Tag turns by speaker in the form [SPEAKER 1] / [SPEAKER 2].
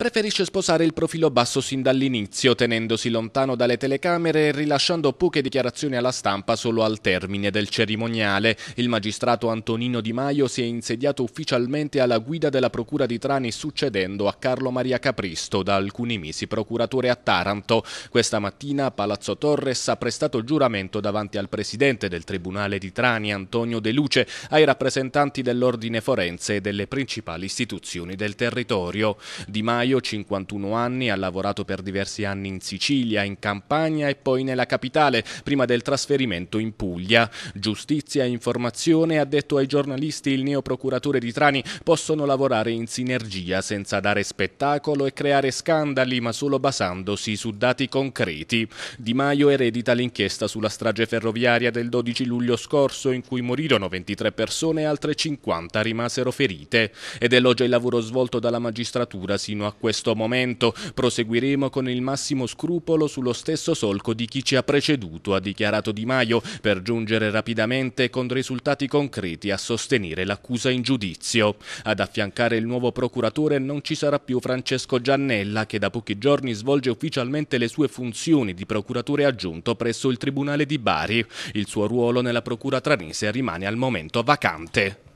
[SPEAKER 1] preferisce sposare il profilo basso sin dall'inizio, tenendosi lontano dalle telecamere e rilasciando poche dichiarazioni alla stampa solo al termine del cerimoniale. Il magistrato Antonino Di Maio si è insediato ufficialmente alla guida della Procura di Trani succedendo a Carlo Maria Capristo, da alcuni mesi procuratore a Taranto. Questa mattina Palazzo Torres ha prestato giuramento davanti al presidente del Tribunale di Trani, Antonio De Luce, ai rappresentanti dell'Ordine Forense e delle principali istituzioni del territorio. Di Maio Maio, 51 anni, ha lavorato per diversi anni in Sicilia, in Campania e poi nella capitale, prima del trasferimento in Puglia. Giustizia e informazione, ha detto ai giornalisti il neoprocuratore di Trani, possono lavorare in sinergia senza dare spettacolo e creare scandali, ma solo basandosi su dati concreti. Di Maio eredita l'inchiesta sulla strage ferroviaria del 12 luglio scorso, in cui morirono 23 persone e altre 50 rimasero ferite, ed elogia il lavoro svolto dalla magistratura sino a questo momento. Proseguiremo con il massimo scrupolo sullo stesso solco di chi ci ha preceduto, ha dichiarato Di Maio, per giungere rapidamente con risultati concreti a sostenere l'accusa in giudizio. Ad affiancare il nuovo procuratore non ci sarà più Francesco Giannella, che da pochi giorni svolge ufficialmente le sue funzioni di procuratore aggiunto presso il Tribunale di Bari. Il suo ruolo nella procura tranese rimane al momento vacante.